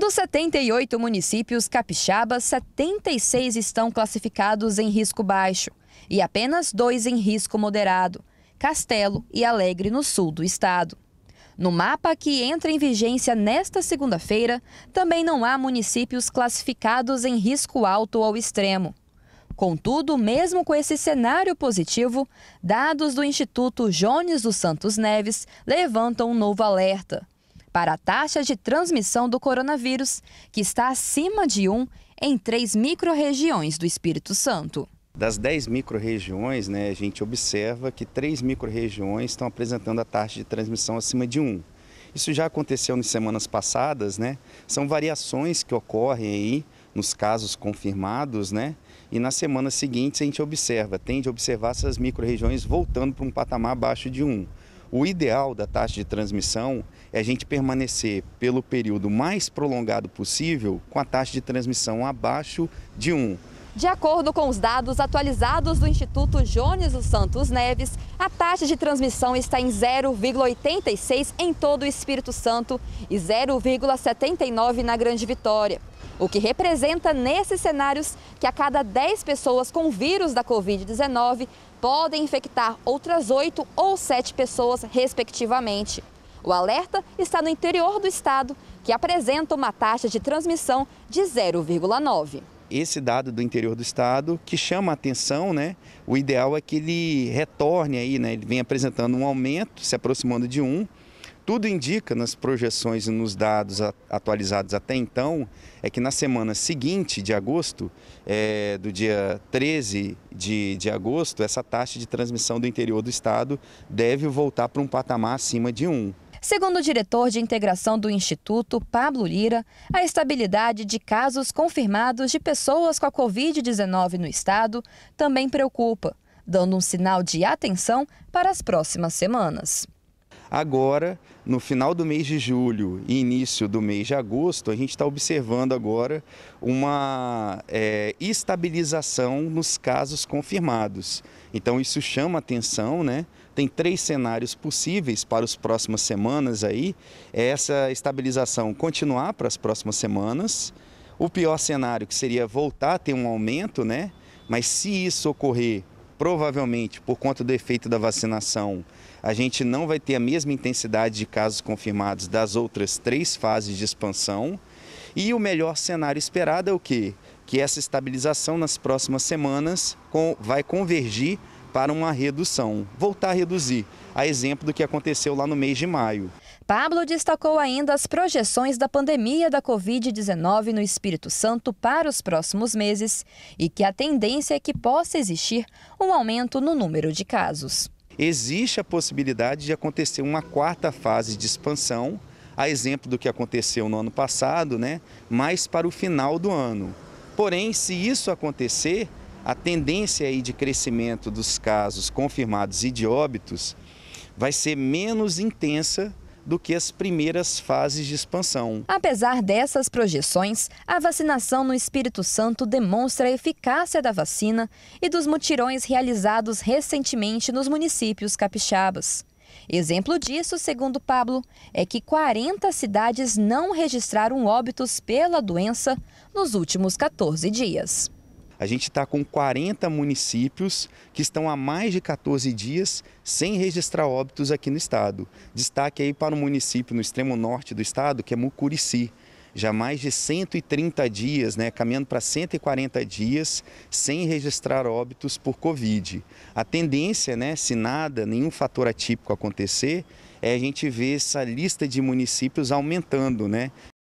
Dos 78 municípios capixabas, 76 estão classificados em risco baixo e apenas dois em risco moderado, Castelo e Alegre, no sul do estado. No mapa que entra em vigência nesta segunda-feira, também não há municípios classificados em risco alto ou extremo. Contudo, mesmo com esse cenário positivo, dados do Instituto Jones dos Santos Neves levantam um novo alerta para a taxa de transmissão do coronavírus, que está acima de 1 em três microrregiões do Espírito Santo. Das 10 microrregiões, né, a gente observa que três microrregiões estão apresentando a taxa de transmissão acima de 1. Isso já aconteceu nas semanas passadas, né? São variações que ocorrem aí nos casos confirmados, né? E nas semanas seguintes a gente observa, tende a observar essas microrregiões voltando para um patamar abaixo de 1. O ideal da taxa de transmissão é a gente permanecer pelo período mais prolongado possível com a taxa de transmissão abaixo de 1. De acordo com os dados atualizados do Instituto Jones dos Santos Neves, a taxa de transmissão está em 0,86 em todo o Espírito Santo e 0,79 na Grande Vitória o que representa nesses cenários que a cada 10 pessoas com vírus da Covid-19 podem infectar outras 8 ou 7 pessoas, respectivamente. O alerta está no interior do estado, que apresenta uma taxa de transmissão de 0,9 esse dado do interior do estado que chama a atenção, né? O ideal é que ele retorne aí, né? Ele vem apresentando um aumento, se aproximando de 1, tudo indica nas projeções e nos dados atualizados até então é que na semana seguinte de agosto, é, do dia 13 de, de agosto, essa taxa de transmissão do interior do estado deve voltar para um patamar acima de 1. Segundo o diretor de integração do Instituto, Pablo Lira, a estabilidade de casos confirmados de pessoas com a Covid-19 no estado também preocupa, dando um sinal de atenção para as próximas semanas. Agora, no final do mês de julho e início do mês de agosto, a gente está observando agora uma é, estabilização nos casos confirmados. Então, isso chama atenção, né? Tem três cenários possíveis para as próximas semanas aí. É essa estabilização continuar para as próximas semanas. O pior cenário que seria voltar a ter um aumento, né? Mas se isso ocorrer provavelmente, por conta do efeito da vacinação, a gente não vai ter a mesma intensidade de casos confirmados das outras três fases de expansão. E o melhor cenário esperado é o quê? Que essa estabilização nas próximas semanas vai convergir para uma redução, voltar a reduzir, a exemplo do que aconteceu lá no mês de maio. Pablo destacou ainda as projeções da pandemia da Covid-19 no Espírito Santo para os próximos meses e que a tendência é que possa existir um aumento no número de casos. Existe a possibilidade de acontecer uma quarta fase de expansão, a exemplo do que aconteceu no ano passado, né? mais para o final do ano. Porém, se isso acontecer, a tendência aí de crescimento dos casos confirmados e de óbitos vai ser menos intensa do que as primeiras fases de expansão. Apesar dessas projeções, a vacinação no Espírito Santo demonstra a eficácia da vacina e dos mutirões realizados recentemente nos municípios capixabas. Exemplo disso, segundo Pablo, é que 40 cidades não registraram óbitos pela doença nos últimos 14 dias. A gente está com 40 municípios que estão há mais de 14 dias sem registrar óbitos aqui no estado. Destaque aí para o um município no extremo norte do estado, que é Mucurici já mais de 130 dias, né, caminhando para 140 dias sem registrar óbitos por Covid. A tendência, né, se nada, nenhum fator atípico acontecer, é a gente ver essa lista de municípios aumentando, né?